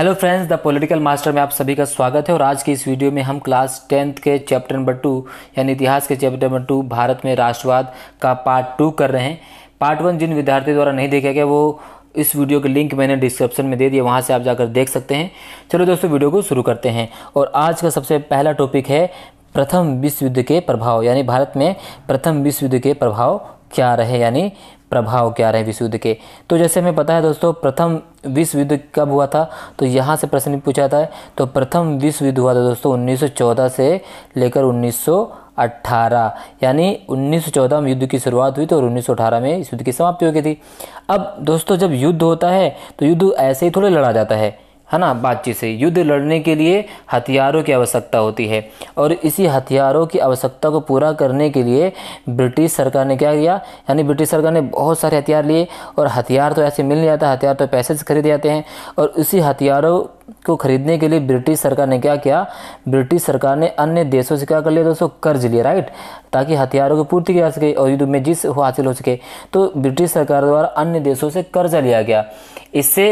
hello friends the political master में आप सभी का स्वागत है और आज की इस वीडियो में हम क्लास टेंथ के चैप्टर नंबर टू यानी इतिहास के चैप्टर नंबर टू भारत में राष्ट्रवाद का पार्ट टू कर रहे हैं पार्ट वन जिन विद्यार्थियों द्वारा नहीं देखा गया वो इस वीडियो के लिंक मैंने डिस्क्रिप्शन में दे दिया वहाँ से आप जाकर देख सकते हैं चलो दोस्तों वीडियो को शुरू करते हैं और आज का सबसे पहला टॉपिक है प्रथम विश्व युद्ध के प्रभाव यानी भारत में प्रथम विश्व युद्ध के प्रभाव क्या रहे यानी प्रभाव क्या रहे विश्व युद्ध के तो जैसे हमें पता है दोस्तों प्रथम विश्व युद्ध कब हुआ था तो यहाँ से प्रश्न पूछा था तो प्रथम विश्व युद्ध हुआ था दोस्तों 1914 से लेकर 1918 यानी 1914 में युद्ध की शुरुआत हुई थी तो और 1918 में इस युद्ध की समाप्ति हो गई थी अब दोस्तों जब युद्ध होता है तो युद्ध ऐसे ही थोड़े लड़ा जाता है है ना बातचीत से युद्ध लड़ने के लिए हथियारों की आवश्यकता होती है और इसी हथियारों की आवश्यकता को पूरा करने के लिए ब्रिटिश सरकार ने क्या किया यानी ब्रिटिश सरकार ने बहुत सारे हथियार लिए और हथियार तो ऐसे मिल नहीं जाता हथियार तो पैसे से खरीदे जाते हैं और उसी हथियारों को खरीदने के लिए ब्रिटिश सरकार ने क्या किया ब्रिटिश सरकार ने अन्य देशों से क्या कर लिया दोस्तों कर्ज लिया राइट ताकि हथियारों की पूर्ति की जा सके और युद्ध में जिस हासिल हो सके तो ब्रिटिश सरकार द्वारा अन्य देशों से कर्जा लिया गया इससे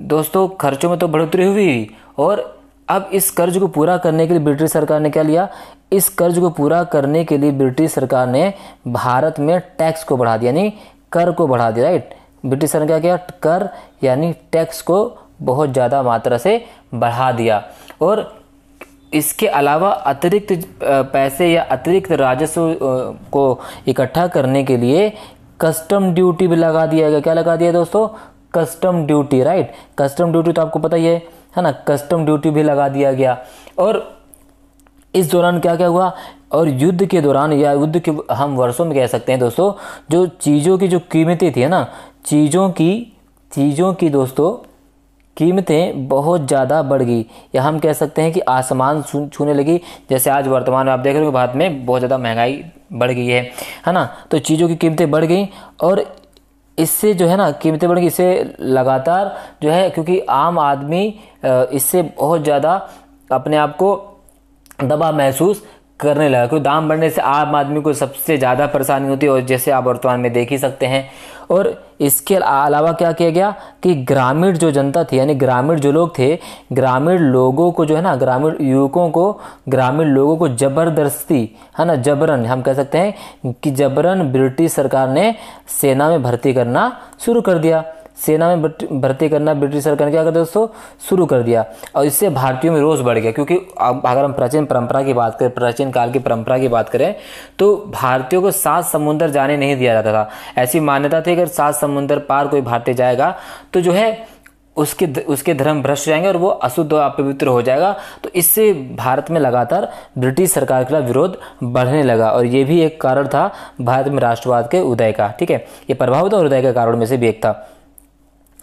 दोस्तों खर्चों में तो बढ़ोतरी हुई और अब इस कर्ज को पूरा करने के लिए ब्रिटिश सरकार ने क्या लिया इस कर्ज को पूरा करने के लिए ब्रिटिश सरकार ने भारत में टैक्स को बढ़ा दिया यानी कर को बढ़ा दिया राइट ब्रिटिश सरकार ने क्या किया कर यानी टैक्स को बहुत ज़्यादा मात्रा से बढ़ा दिया और इसके अलावा अतिरिक्त पैसे या अतिरिक्त राजस्व को इकट्ठा करने के लिए कस्टम ड्यूटी भी लगा दिया गया क्या लगा दिया दोस्तों custom duty right custom duty तो आपको पता ही है है ना कस्टम ड्यूटी भी लगा दिया गया और इस दौरान क्या क्या हुआ और युद्ध के दौरान या युद्ध के हम वर्षों में कह सकते हैं दोस्तों जो चीज़ों की जो कीमतें थी है ना चीज़ों की चीज़ों की दोस्तों कीमतें बहुत ज़्यादा बढ़ गई या हम कह सकते हैं कि आसमान छूने लगी जैसे आज वर्तमान में आप देख रहे हो भारत में बहुत ज़्यादा महंगाई बढ़ गई है है ना तो चीज़ों की कीमतें बढ़ गई और इससे जो है ना कीमतें बढ़ेंगी इससे लगातार जो है क्योंकि आम आदमी इससे बहुत ज़्यादा अपने आप को दबा महसूस करने लगा क्योंकि दाम बढ़ने से आम आदमी को सबसे ज़्यादा परेशानी होती है और जैसे आप वर्तमान में देख ही सकते हैं और इसके अलावा क्या किया गया कि ग्रामीण जो जनता थी यानी ग्रामीण जो लोग थे ग्रामीण लोगों को जो है ना ग्रामीण युवकों को ग्रामीण लोगों को ज़बरदस्ती है ना जबरन हम कह सकते हैं कि जबरन ब्रिटिश सरकार ने सेना में भर्ती करना शुरू कर दिया सेना में भर्ती करना ब्रिटिश सरकार ने क्या कर दोस्तों शुरू कर दिया और इससे भारतीयों में रोष बढ़ गया क्योंकि अब अगर हम प्राचीन परंपरा की बात करें प्राचीन काल की परंपरा की बात करें तो भारतीयों को सात समुंदर जाने नहीं दिया जाता था ऐसी मान्यता थी अगर सात समुंदर पार कोई भारतीय जाएगा तो जो है उसके उसके धर्म भ्रष्ट जाएंगे और वो अशुद्ध और अपवित्र हो जाएगा तो इससे भारत में लगातार ब्रिटिश सरकार के खिलाफ विरोध बढ़ने लगा और ये भी एक कारण था भारत में राष्ट्रवाद के उदय का ठीक है ये प्रभावित और उदय के कारण में से भी एक था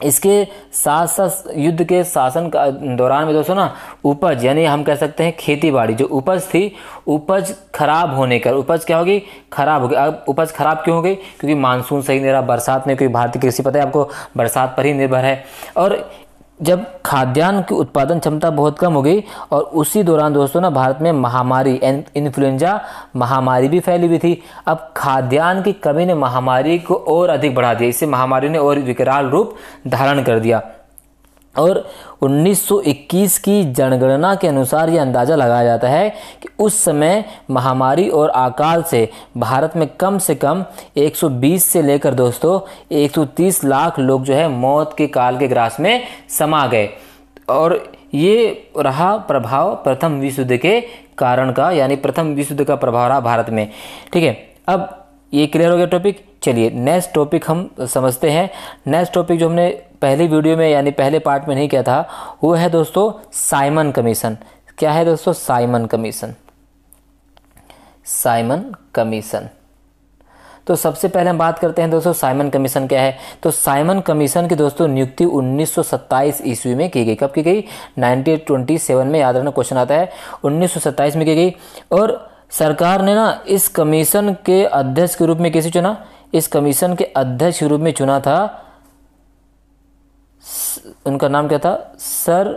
इसके साथ साथ युद्ध के शासन का दौरान में दोस्तों ना उपज यानी हम कह सकते हैं खेती बाड़ी जो उपज थी उपज खराब होने का उपज क्या होगी खराब होगी अब उपज खराब क्यों हो गई क्योंकि मानसून सही नहीं रहा बरसात नहीं क्योंकि भारतीय कृषि पता है आपको बरसात पर ही निर्भर है और जब खाद्यान्न की उत्पादन क्षमता बहुत कम हो गई और उसी दौरान दोस्तों ना भारत में महामारी इन्फ्लुएंजा महामारी भी फैली हुई थी अब खाद्यान्न की कमी ने महामारी को और अधिक बढ़ा दिया इससे महामारी ने और विकराल रूप धारण कर दिया और 1921 की जनगणना के अनुसार ये अंदाज़ा लगाया जाता है कि उस समय महामारी और अकाल से भारत में कम से कम 120 से लेकर दोस्तों 130 लाख लोग जो है मौत के काल के ग्रास में समा गए और ये रहा प्रभाव प्रथम विश्व युद्ध के कारण का यानी प्रथम विश्व युद्ध का प्रभाव रहा भारत में ठीक है अब ये क्लियर हो गया टॉपिक चलिए नेक्स्ट टॉपिक हम समझते हैं नेक्स्ट टॉपिक जो हमने पहले वीडियो में यानी पहले पार्ट में नहीं किया था वो है दोस्तों साइमन कमीशन क्या है दोस्तों साइमन कमीशन साइमन कमीशन तो सबसे पहले हम बात करते हैं दोस्तों साइमन कमीशन क्या है तो साइमन कमीशन की दोस्तों नियुक्ति 1927 ईस्वी में की गई कब की गई 1927 में याद रखना क्वेश्चन आता है 1927 में की गई और सरकार ने ना इस कमीशन के अध्यक्ष के रूप में किसे चुना इस कमीशन के अध्यक्ष के रूप में चुना था उनका नाम क्या था सर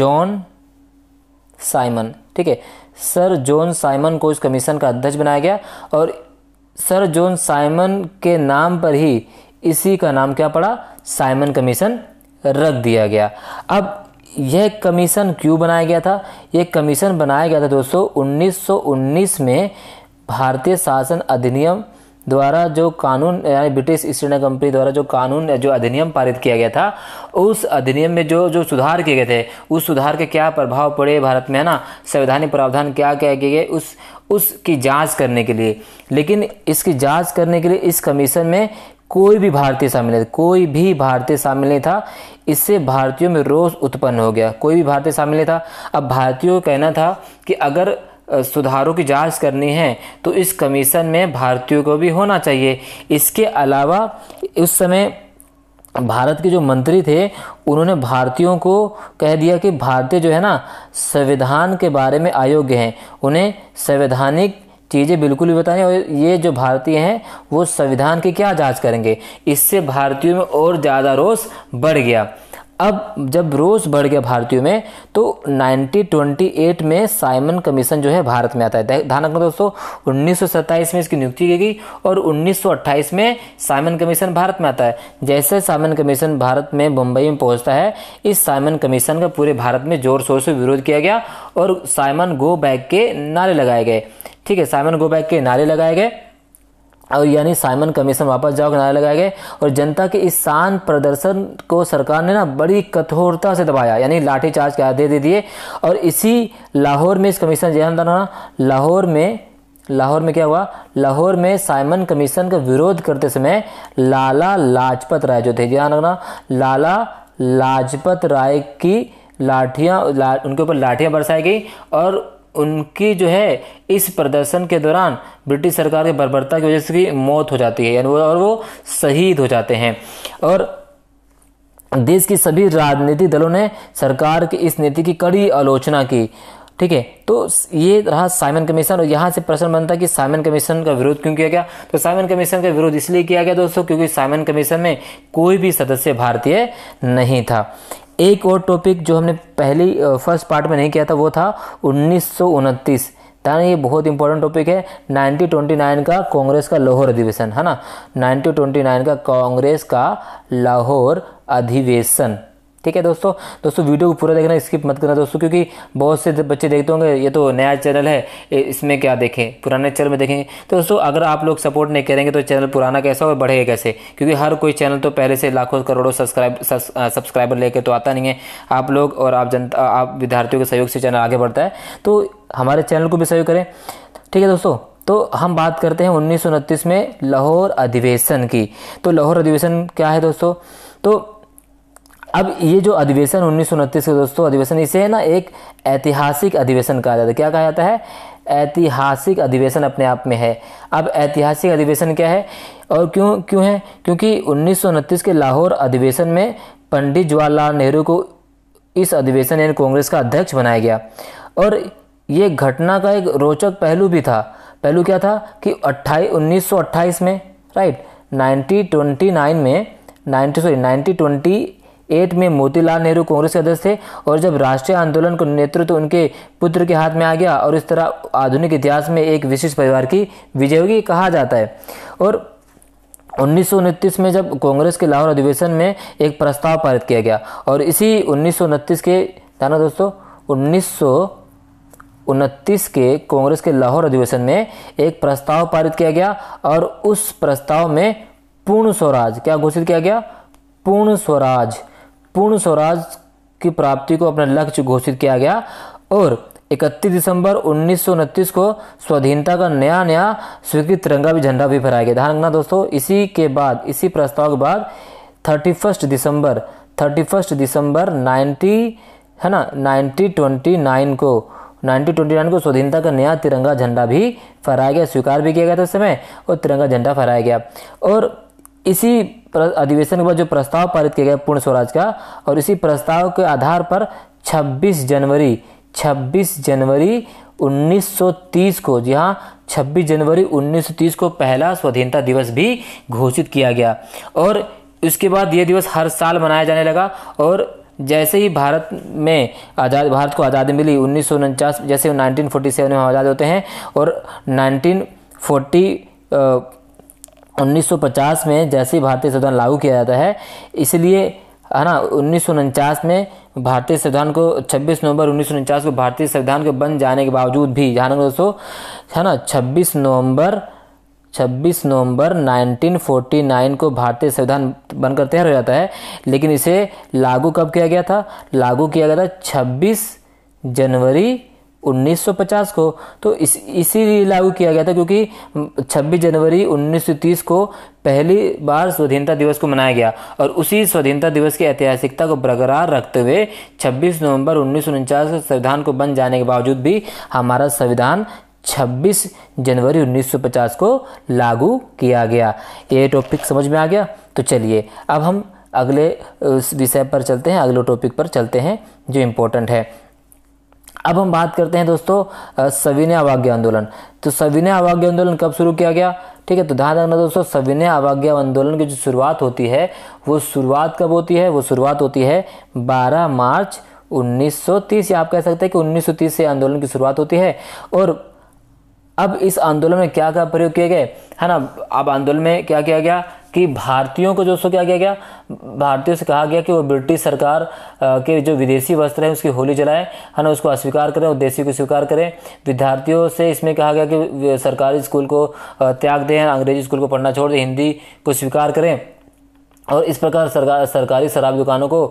जॉन साइमन ठीक है सर जॉन साइमन को इस कमीशन का अध्यक्ष बनाया गया और सर जॉन साइमन के नाम पर ही इसी का नाम क्या पड़ा साइमन कमीशन रख दिया गया अब यह कमीशन क्यों बनाया गया था यह कमीशन बनाया गया था दोस्तों 1919 में भारतीय शासन अधिनियम द्वारा जो कानून यानी ब्रिटिश ईस्ट इंडिया कंपनी द्वारा जो कानून जो अधिनियम पारित किया गया था उस अधिनियम में जो जो सुधार किए गए थे उस सुधार के क्या प्रभाव पड़े भारत में है ना संवैधानिक प्रावधान क्या क्या किए गए उस उसकी जांच करने के लिए लेकिन इसकी जांच करने के लिए इस कमीशन में कोई भी भारतीय शामिल नहीं था कोई भी भारतीय शामिल नहीं था इससे भारतीयों में रोष उत्पन्न हो गया कोई भी भारतीय शामिल नहीं था अब भारतीयों का कहना था कि अगर सुधारों की जांच करनी है तो इस कमीशन में भारतीयों को भी होना चाहिए इसके अलावा उस समय भारत के जो मंत्री थे उन्होंने भारतीयों को कह दिया कि भारतीय जो है ना संविधान के बारे में अयोग्य हैं उन्हें संवैधानिक चीज़ें बिल्कुल भी बताएं और ये जो भारतीय हैं वो संविधान की क्या जांच करेंगे इससे भारतीयों में और ज़्यादा रोष बढ़ गया अब जब रोज बढ़ गया भारतीयों में तो 1928 में साइमन कमीशन जो है भारत में आता है ध्यान रखना दोस्तों उन्नीस में इसकी नियुक्ति की गई और 1928 में साइमन कमीशन भारत में आता है जैसे साइमन कमीशन भारत में मुंबई में पहुंचता है इस साइमन कमीशन का पूरे भारत में जोर शोर से विरोध किया गया और साइमन गो बैक के नारे लगाए गए ठीक है साइमन गो बैक के नारे लगाए गए और यानी साइमन कमीशन वापस जाओ के नारे लगाए गए और जनता के इस शान प्रदर्शन को सरकार ने ना बड़ी कठोरता से दबाया यानी चार्ज के आदेश दे दिए और इसी लाहौर में इस कमीशन जयंत लाहौर में लाहौर में क्या हुआ लाहौर में साइमन कमीशन का विरोध करते समय लाला लाजपत राय जो थे ध्यान हाँ रखना लाला लाजपत राय की लाठियाँ ला, उनके ऊपर लाठियाँ बरसाई गई और उनकी जो है इस प्रदर्शन के दौरान ब्रिटिश सरकार की बर्बरता की वजह से की मौत हो जाती है यानी और वो शहीद हो जाते हैं और देश की सभी राजनीतिक दलों ने सरकार की इस नीति की कड़ी आलोचना की ठीक है तो ये रहा साइमन कमीशन और यहाँ से प्रश्न बनता है कि साइमन कमीशन का विरोध क्यों किया गया तो साइमन कमीशन का विरोध इसलिए किया गया दोस्तों क्योंकि साइमन कमीशन में कोई भी सदस्य भारतीय नहीं था एक और टॉपिक जो हमने पहली फर्स्ट पार्ट में नहीं किया था वो था उन्नीस सौ उनतीस ये बहुत इंपॉर्टेंट टॉपिक है 1929 का कांग्रेस का लाहौर अधिवेशन है ना 1929 का कांग्रेस का लाहौर अधिवेशन ठीक है दोस्तों दोस्तों वीडियो को पूरा देखना स्किप मत करना दोस्तों क्योंकि बहुत से बच्चे देखते होंगे ये तो नया चैनल है इसमें क्या देखें पुराने चैनल में देखेंगे तो दोस्तों अगर आप लोग सपोर्ट नहीं करेंगे तो चैनल पुराना कैसा और बढ़ेगा कैसे क्योंकि हर कोई चैनल तो पहले से लाखों करोड़ों सब्सक्राइब सब्सक्राइबर लेकर तो आता नहीं है आप लोग और आप जनता आप विद्यार्थियों के सहयोग से चैनल आगे बढ़ता है तो हमारे चैनल को भी सहयोग करें ठीक है दोस्तों तो हम बात करते हैं उन्नीस में लाहौर अधिवेशन की तो लाहौर अधिवेशन क्या है दोस्तों तो अब ये जो अधिवेशन उन्नीस का दोस्तों अधिवेशन इसे है ना एक ऐतिहासिक अधिवेशन कहा जाता है क्या कहा जाता है ऐतिहासिक अधिवेशन अपने आप में है अब ऐतिहासिक अधिवेशन क्या है और क्यों क्यों है क्योंकि उन्नीस के लाहौर अधिवेशन में पंडित जवाहरलाल नेहरू को इस अधिवेशन यानी कांग्रेस का अध्यक्ष बनाया गया और ये घटना का एक रोचक पहलू भी था पहलू क्या था कि अट्ठाईस उन्नीस में राइट नाइनटीन में नाइनटी सॉरी नाइनटी एट में मोतीलाल नेहरू कांग्रेस के अध्यक्ष थे और जब राष्ट्रीय आंदोलन को नेतृत्व तो उनके पुत्र के हाथ में आ गया और इस तरह आधुनिक इतिहास में एक विशिष्ट परिवार की विजय होगी कहा जाता है और उन्नीस में जब कांग्रेस के लाहौर अधिवेशन में एक प्रस्ताव पारित किया गया और इसी उन्नीस के जाना दोस्तों उन्नीस उनतीस के कांग्रेस के लाहौर अधिवेशन में एक प्रस्ताव पारित किया गया और उस प्रस्ताव में पूर्ण स्वराज क्या घोषित किया गया पूर्ण स्वराज पूर्ण स्वराज की प्राप्ति को अपना लक्ष्य घोषित किया गया और 31 दिसंबर उन्नीस को स्वाधीनता का नया नया स्वीकृत तिरंगा भी झंडा भी फहराया गया ध्यान रखना दोस्तों इसी के बाद इसी प्रस्ताव के बाद 31 दिसंबर 31 दिसंबर 90 है ना 1929 को 1929 को स्वाधीनता का नया तिरंगा झंडा भी फहराया गया स्वीकार भी किया गया था उस समय और तिरंगा झंडा फहराया गया और इसी अधिवेशन के बाद जो प्रस्ताव पारित किया गया पूर्ण स्वराज का और इसी प्रस्ताव के आधार पर 26 जनवरी 26 जनवरी 1930 को जी हाँ छब्बीस जनवरी 1930 को पहला स्वाधीनता दिवस भी घोषित किया गया और उसके बाद यह दिवस हर साल मनाया जाने लगा और जैसे ही भारत में आज़ाद भारत को आज़ादी मिली उन्नीस जैसे 1947 में हम आज़ाद होते हैं और 1940 1950 में जैसे ही भारतीय संविधान लागू किया जाता है इसलिए है ना उन्नीस में भारतीय संविधान को 26 नवंबर उन्नीस को भारतीय संविधान के बन जाने के बावजूद भी जहाँ दोस्तों है ना 26 नवंबर 26 नवंबर 1949 को भारतीय संविधान बनकर तैयार हो जाता है लेकिन इसे लागू कब किया गया था लागू किया गया था 26 जनवरी 1950 को तो इस इसीलिए लागू किया गया था क्योंकि 26 जनवरी 1930 को पहली बार स्वाधीनता दिवस को मनाया गया और उसी स्वाधीनता दिवस की ऐतिहासिकता को बरकरार रखते हुए 26 नवंबर उन्नीस के संविधान को बन जाने के बावजूद भी हमारा संविधान 26 जनवरी 1950 को लागू किया गया ये टॉपिक समझ में आ गया तो चलिए अब हम अगले विषय पर चलते हैं अगले टॉपिक पर चलते हैं जो इम्पोर्टेंट है अब हम बात करते हैं दोस्तों सविनय अवाज्ञा आंदोलन तो सविनय अवाज्ञा आंदोलन कब शुरू किया गया ठीक है तो ध्यान रखना दोस्तों सविनय अवाज्ञा आंदोलन की जो शुरुआत होती है वो शुरुआत कब होती है वो शुरुआत होती है 12 मार्च 1930 या आप कह सकते हैं कि 1930 से आंदोलन की शुरुआत होती है और अब इस आंदोलन में क्या क्या प्रयोग किए गए है ना अब आंदोलन में क्या किया गया कि भारतीयों को जो सो क्या किया गया भारतीयों से कहा गया कि वो ब्रिटिश सरकार के जो विदेशी वस्त्र हैं उसकी होली जलाएं है ना उसको अस्वीकार करें और देशी को स्वीकार करें विद्यार्थियों से इसमें कहा गया कि सरकारी स्कूल को त्याग दें अंग्रेजी स्कूल को पढ़ना छोड़ दें हिंदी को स्वीकार करें और इस प्रकार सरकार सरकारी शराब दुकानों को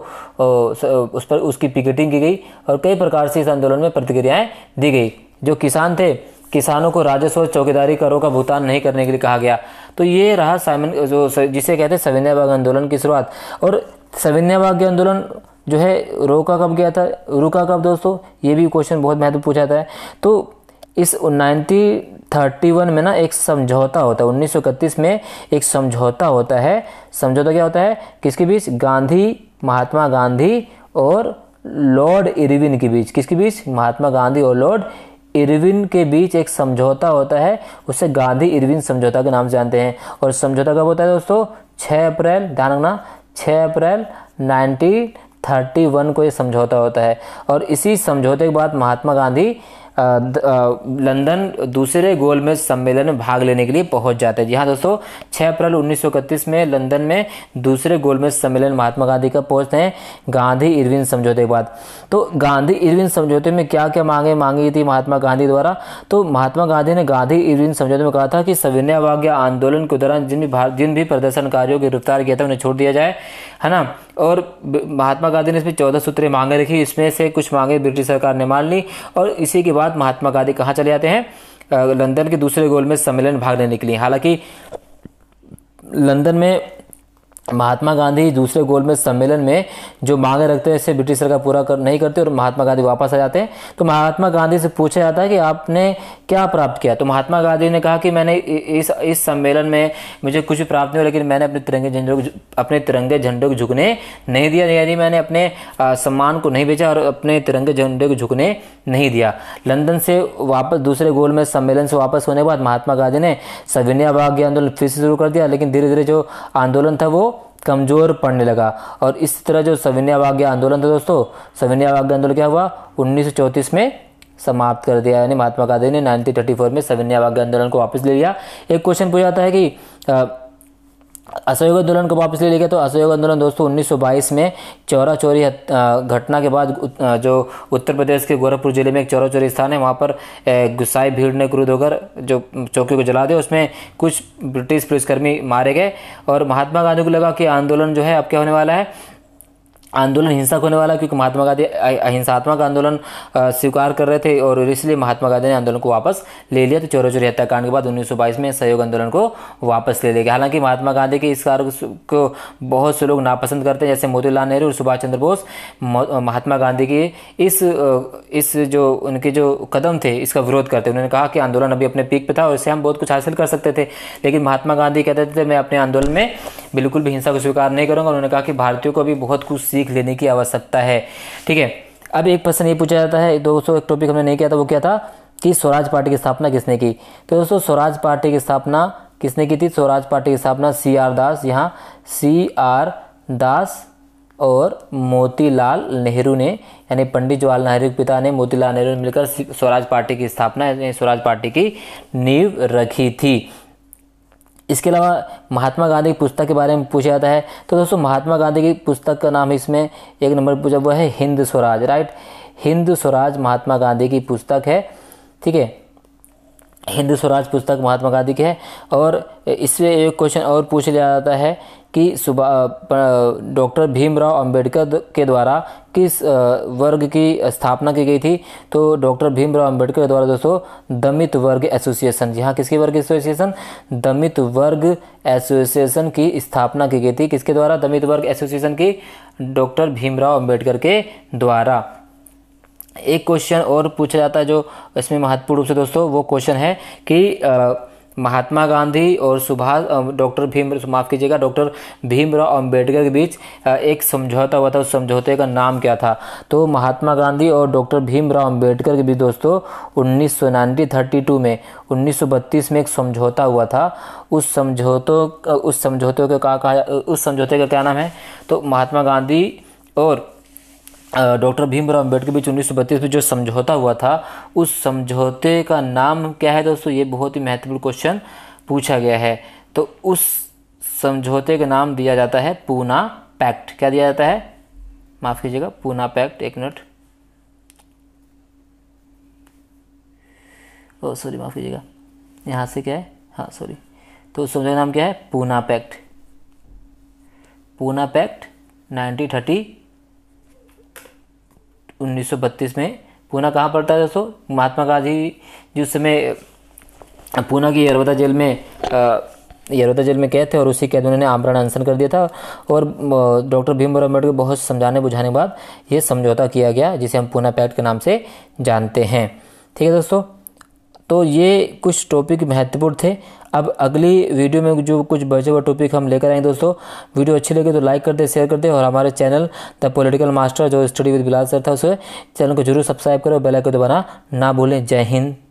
उस पर उसकी पिकेटिंग की गई और कई प्रकार से इस आंदोलन में प्रतिक्रियाएँ दी गई जो किसान थे किसानों को राजस्व चौकीदारी करों का भुगतान नहीं करने के लिए कहा गया तो ये रहा साइमन जो जिसे कहते हैं सविन्याबाग आंदोलन की शुरुआत और सविन्याबाग आंदोलन जो है रोका कब गया था रुका कब दोस्तों ये भी क्वेश्चन बहुत महत्वपूर्ण पूछा जाता है तो इस नाइनटीन थर्टी वन में ना एक समझौता होता है उन्नीस सौ इकतीस में एक समझौता होता है समझौता क्या होता है किसके बीच गांधी महात्मा गांधी और लॉर्ड इरविन के बीच किसके बीच महात्मा गांधी और लॉर्ड इरविन के बीच एक समझौता होता है उसे गांधी इरविन समझौता के नाम से जानते हैं और समझौता कब होता है दोस्तों 6 अप्रैल ध्यान रखना 6 अप्रैल 1931 को ये समझौता होता है और इसी समझौते के बाद महात्मा गांधी लंदन दूसरे गोलमेज सम्मेलन में भाग लेने के लिए पहुंच जाते हैं जी हाँ दोस्तों 6 अप्रैल 1931 में लंदन में दूसरे गोलमेज सम्मेलन महात्मा गांधी का पहुंचते हैं गांधी इरविन समझौते के बाद तो गांधी इरविन समझौते में क्या क्या मांगे मांगी थी महात्मा गांधी द्वारा तो महात्मा गांधी ने गांधी इरविन समझौते में कहा था कि सविनय आंदोलन के दौरान जिन भी जिन भी प्रदर्शनकारियों को गिरफ्तार किया था उन्हें छोड़ दिया जाए है ना और महात्मा गांधी ने इसमें चौदह सूत्र मांगे रखी इसमें से कुछ मांगे ब्रिटिश सरकार ने मान ली और इसी के बाद महात्मा गांधी कहाँ चले जाते हैं लंदन के दूसरे गोल में सम्मेलन भाग लेने के लिए हालांकि लंदन में महात्मा गांधी दूसरे गोल में सम्मेलन में जो मांगे रखते हैं इसे ब्रिटिश सरकार पूरा कर नहीं करते और महात्मा गांधी वापस आ जाते हैं तो महात्मा गांधी से पूछा जाता है कि आपने क्या प्राप्त किया तो महात्मा गांधी ने कहा कि मैंने इस इस सम्मेलन में मुझे कुछ प्राप्त नहीं हुआ लेकिन मैंने अपने तिरंगे झंडे को अपने तिरंगे झंडे को झुकने नहीं दिया यानी मैंने अपने सम्मान को नहीं बेचा और अपने तिरंगे झंडे को झुकने नहीं दिया लंदन से वापस दूसरे गोल में सम्मेलन से वापस होने के बाद महात्मा गांधी ने सविनय अभाग्य आंदोलन फिर से शुरू कर दिया लेकिन धीरे धीरे जो आंदोलन था वो कमज़ोर पड़ने लगा और इस तरह जो सविनयवाग्य आंदोलन था दोस्तों सविनयवाग्य आंदोलन क्या हुआ उन्नीस में समाप्त कर दिया यानी महात्मा गांधी ने 1934 में सविनयवाग्य आंदोलन को वापस ले लिया एक क्वेश्चन पूछा जाता है कि असहयोग आंदोलन को वापस ले लिया तो असहयोग आंदोलन दोस्तों 1922 में चौरा चोरी घटना के बाद जो उत्तर प्रदेश के गोरखपुर जिले में एक चौरा चोरी स्थान है वहाँ पर गुस्साई भीड़ ने क्रूद होकर जो चौकी को जला दिया उसमें कुछ ब्रिटिश पुलिसकर्मी मारे गए और महात्मा गांधी को लगा कि आंदोलन जो है अब क्या होने वाला है आंदोलन हिंसक होने वाला क्योंकि महात्मा गांधी अहिंसात्मक आंदोलन स्वीकार कर रहे थे और इसलिए महात्मा गांधी ने आंदोलन को वापस ले लिया तो चोरी चोरी हत्याकांड के बाद 1922 में सहयोग आंदोलन को वापस ले लिया गया हालांकि महात्मा गांधी के इस कार्य को बहुत से लोग नापसंद करते हैं जैसे मोतीलाल नेहरू और सुभाष चंद्र बोस महात्मा गांधी के इस इस जो उनके जो कदम थे इसका विरोध करते उन्होंने कहा कि आंदोलन अभी अपने पीक पर था और इससे हम बहुत कुछ हासिल कर सकते थे लेकिन महात्मा गांधी कहते थे मैं अपने आंदोलन में बिल्कुल भी हिंसा को स्वीकार नहीं करूँगा उन्होंने कहा कि भारतीयों को भी बहुत कुछ सीख लेने की आवश्यकता है ठीक है अब एक प्रश्न ये पूछा जाता है दोस्तों एक टॉपिक हमने नहीं किया था वो क्या था कि स्वराज पार्टी की स्थापना किसने की तो दोस्तों स्वराज पार्टी की स्थापना किसने की थी स्वराज पार्टी की स्थापना सी आर दास यहाँ सी आर दास और मोतीलाल नेहरू ने यानी पंडित जवाहरलाल नेहरू के पिता ने मोतीलाल नेहरू ने मिलकर स्वराज पार्टी की स्थापना स्वराज पार्टी की नींव रखी थी इसके अलावा महात्मा गांधी की पुस्तक के बारे में पूछा जाता है तो दोस्तों महात्मा गांधी की पुस्तक का नाम इसमें एक नंबर पूछा हुआ है हिंद स्वराज राइट हिंद स्वराज महात्मा गांधी की पुस्तक है ठीक है हिंद स्वराज पुस्तक महात्मा गांधी की है और इससे एक क्वेश्चन और पूछ लिया जाता है कि सुबह डॉक्टर भीमराव अंबेडकर के द्वारा किस वर्ग की स्थापना की गई थी तो डॉक्टर भीमराव अंबेडकर द्वारा दोस्तों दमित वर्ग एसोसिएशन जी हाँ किसकी वर्ग एसोसिएशन दमित वर्ग एसोसिएशन की स्थापना की गई थी किसके द्वारा दमित वर्ग एसोसिएशन की डॉक्टर भीमराव अंबेडकर के द्वारा एक क्वेश्चन और पूछा जाता है जो इसमें महत्वपूर्ण रूप से दोस्तों वो क्वेश्चन है कि आ, महात्मा गांधी और सुभाष डॉक्टर भीम माफ़ कीजिएगा डॉक्टर भीमराव अंबेडकर के बीच एक समझौता हुआ था उस समझौते का नाम क्या था तो महात्मा गांधी और डॉक्टर भीमराव अंबेडकर के बीच दोस्तों उन्नीस थर्टी टू में बत्तीस में एक समझौता हुआ था उस समझौतों उस समझौते का कहा उस समझौते का क्या नाम है तो महात्मा गांधी और डॉक्टर भीमराव अम्बेडकर बीच उन्नीस में जो समझौता हुआ था उस समझौते का नाम क्या है दोस्तों ये बहुत ही महत्वपूर्ण क्वेश्चन पूछा गया है तो उस समझौते का नाम दिया जाता है पूना पैक्ट क्या दिया जाता है माफ़ कीजिएगा पूना पैक्ट एक मिनट ओ सॉरी माफ़ कीजिएगा यहाँ से क्या है हाँ सॉरी तो उस समझौते का नाम क्या है Poona pact Poona pact nineteen thirty 1932 में पूना कहाँ पड़ता है दोस्तों महात्मा गांधी जिस समय पूना की यरोदा जेल में यरोदा जेल में कैद थे और उसी कैद उन्होंने आमरण अनशन कर दिया था और डॉक्टर भीमराव अम्बेडकर बहुत समझाने बुझाने के बाद ये समझौता किया गया जिसे हम पूना पैक्ट के नाम से जानते हैं ठीक है दोस्तों तो ये कुछ टॉपिक महत्वपूर्ण थे अब अगली वीडियो में जो कुछ बचे हुए टॉपिक हम लेकर आएंगे दोस्तों वीडियो अच्छी लगे तो लाइक कर दे शेयर कर दे और हमारे चैनल द पॉलिटिकल मास्टर जो स्टडी विद बिलास सर था उसे चैनल को जरूर सब्सक्राइब करो बेल आइकन दबाना ना भूलें जय हिंद